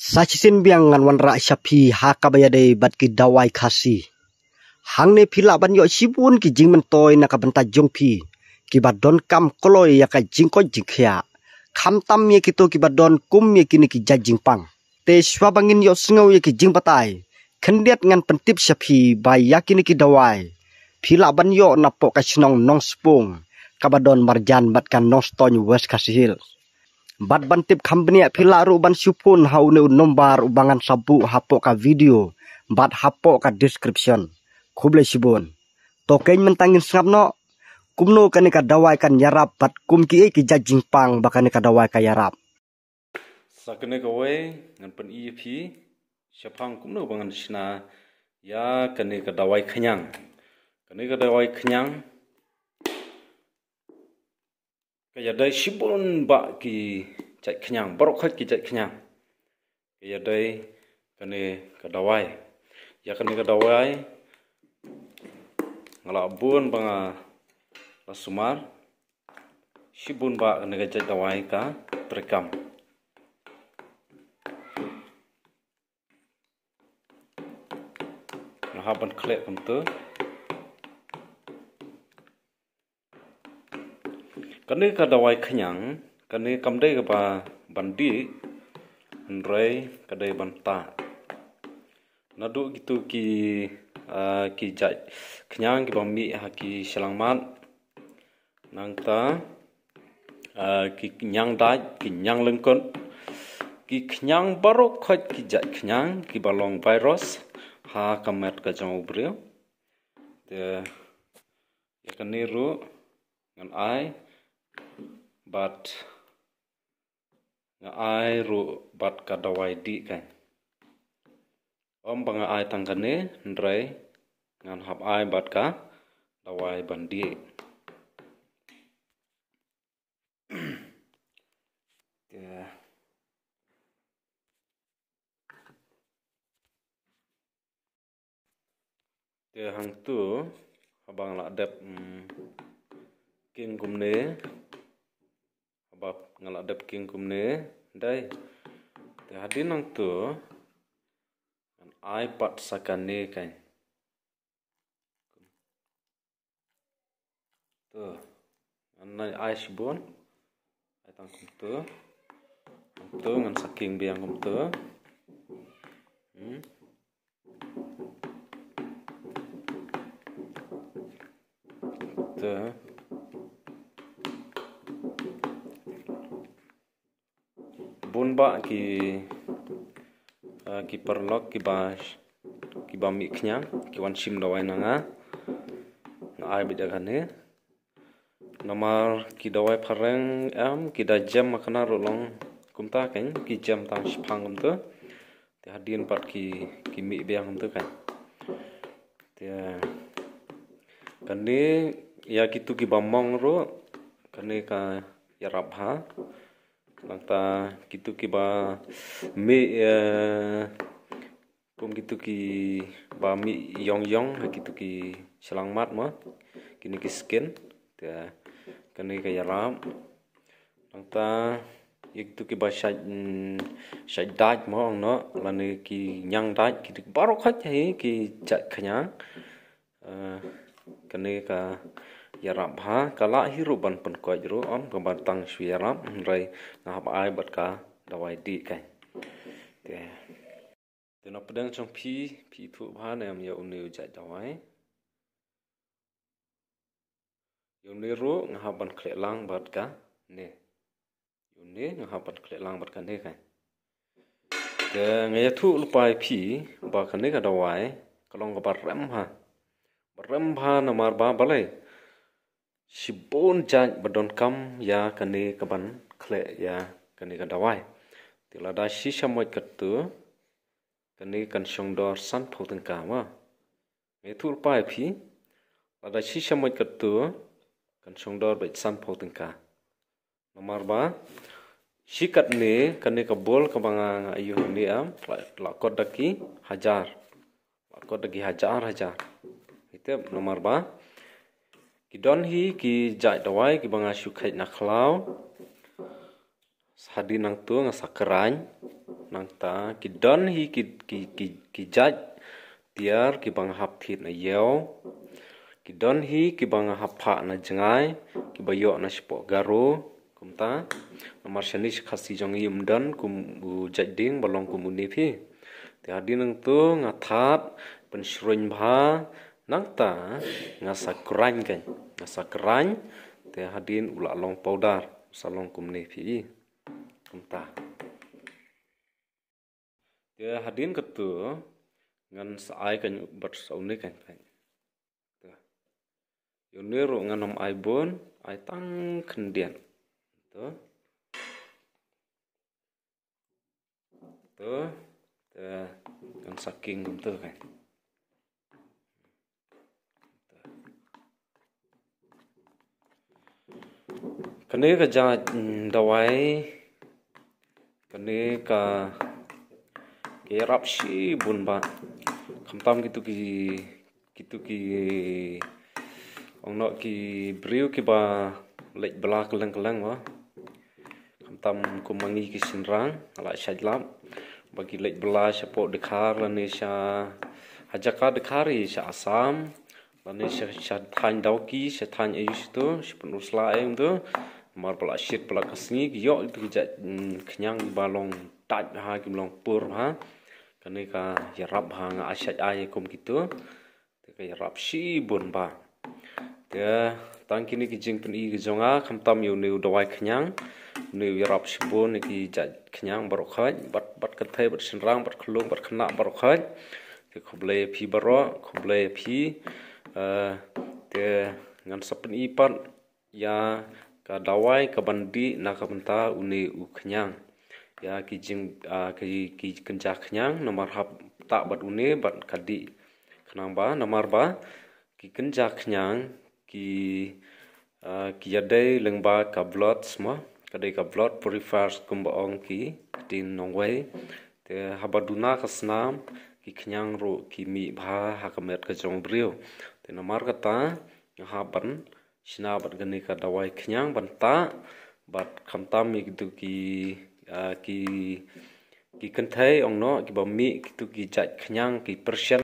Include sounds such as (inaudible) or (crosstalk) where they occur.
sachisin biang ngan wan ra shapi ha ka ba yade bat ki dawai khasi hang ne phila ban yo sibun ki jing man toy na ka banta jong phi ki ba don kam koloi ya ka jing ko jing khya kham tam ye ki to ki ba don kum ye ki ne ki ja jing pang te swa bangin yo singau ye ki jing patai khandiat ngan pentip shapi ba ya ki ne ki dawai phila ban yo na po ka chnong nong spung ka ba don marjan bat kan nostoy west khasi hills bat ban tip company phila ru ban sipun haune number ubangan sabu hapo ka video bat hapo ka description khuble sibon token mentangin sngap no kumno kane ka dawai kan yarap bat kum ki ki jajing pang bakane ka dawai ka yarap sakne ko we ngan pen ep sapang kumno bangan sina ya kane ka dawai khanyang kane ka dawai khanyang Kaya ada sibun ba ki chai khnyang barok khat ki chai khnyang. Kaya ada kane kadawai. Ya kane kadawai. Ngala bun banga la sumar. Sibun ba kane ka chai dawai ka trekam. Nah, habis kelihatan tuh. กันเด็กกระไดขยังกันเด็กกำเด็กกับบันดีอันไรกันเด็กบันตานาดูกิตุกีอ่ากิจัยขยังกับมีฮักกิฉลังมันนังตาอ่ากิขยังได้กิขยังลึงก้นกิขยังบารุคอยกิจัยขยังกับลองไวรัสฮักกับแมทกับจังอุบเรียวเดี๋ยวกันนี้รู้งั้นไอ but nga ai ru bat ka dawai di kan om banga ai tangkane ndrei ngan hap ai bat ka dawai bandi (coughs) ke ke hang tu habang la dep mm, kum ne bab ngal adab king kum ne dai te hadin nang tu an ai pat sakan ne kan tu an nai ai shibon ai tang kum tu nang tu ngan saking biang kum tu hmm tu bun ba ki uh, ki perlok ki ba ki ba mi knya ki wan sim do wai nanga ah. na ai bi jaga ne nomar ki do wai phareng am ki da jam makna ro long kum ta ken ki jam tang phang gum tu te ha din pat ki ki mi be gum tu kan te eh, kan ne ya ki tu ki ba mong ro kan ne ka ya rab ha lang ta gitu ki ba me eh, pum gitu ki ba mi yong yong gitu ki selang mat ma kini ki skin ta kene ka ya ram lang ta gitu ki ba shaj mm, shaj dai mo no la ne ki nyang dai gitu baro khat ki cha khanya kene ka yarabha kala hiru ban pan ko jru on ko ban tang shwi yarab rai na hab ai bat ka dawai di kai te te no pedang chong phi phi thu bha ne am ya unu ja dawai yo ne ro nga hab ban khle lang bat ka ne yo ne nga hab ban khle lang bat ka ne kai te ngai thu lupai phi ba ka ne ka dawai kalong ka bar ram ha ram bha na mar ba balai si bon jang badon kam ya kani kaban kle ya kani kadawai tila da si samoy katu kani kan song dor san photeng kama me thur pai phi ada si samoy katu kan song dor bai san photeng ka nomor ba si kat ni kani kabol kabanga ya, ayu ni am la kodaki hajar kodaki hajar hajar itu nomor ba ki don hi ki jai dawai ki banga shukhai na khlau sadi nang tu nga sakrain nang ta ki don hi ki ki ki ki jai tiar ki banga hap thit na yeo ki don hi ki banga hap pha na jngai ki bayo na shpo garo kum ta nomar shani khasi jong yum don kum bu jai ding balong kum ni phi ti hadi nang tu nga that pen shruin bha nang ta nga sa kran kan nga sa kran te hadin ula long powder salong kum ne phi kum ta te hadin ke tu ngan sa ai kan bat sa ne kan kan yo ne ro ngan am ai bon ai tang kendian tu tu te ngan saking kum tu kan คนนี้ก็จะดวยคนนี้ก็เกี่ยรับชีบุญบาคำตามกิตุกีกิตุกีองนอกกีบริวกีบาเล็กบลากลังกลังวะคำตามกุมังีกิสินรังอะไรชัดลับบางกีเล็กบลาเฉพาะเดคาร์ลเนชาฮัจกาเดคารีชาอสามลเนชาชาทันดาวกีชาทันเอยุสตุชิปนุสลาเอ็มตุ mar pala shit pala kasngi yo tu ja hmm, khnyang balong tat ha kim long pur ha kane ka ya rab ha nga asat ai kum kitu te ka ya rab shi bun ba te tang kini ki jing pun i ki jonga kham tam yu neu dawai khnyang neu ya rab shi bun ki ja khnyang bar khat bat bat ka the bat sin rang bat khlong bat khna bar khat te khble phi baro khble phi te ah, ngan sapni pan ya ka dawai ka bandi na ka banta une u khnyang ya ki jing a ki ki kencha khnyang na mar hab ta bat une bat kadi khnang ba na mar ba ki kencha khnyang ki a ki yadai lengba ka blood sma ka dai ka blood purifiers kum ba ong ki tin nong wai te habaduna khasna ki khnyang ro ki mi bha ha ka met ka jong brio te na mar ka ta ha ban shina bat gani ka dawai kenyang banta bat kamtam mi gitu ki ki ki kentai ong no ki bami gitu ki jat kenyang ki persian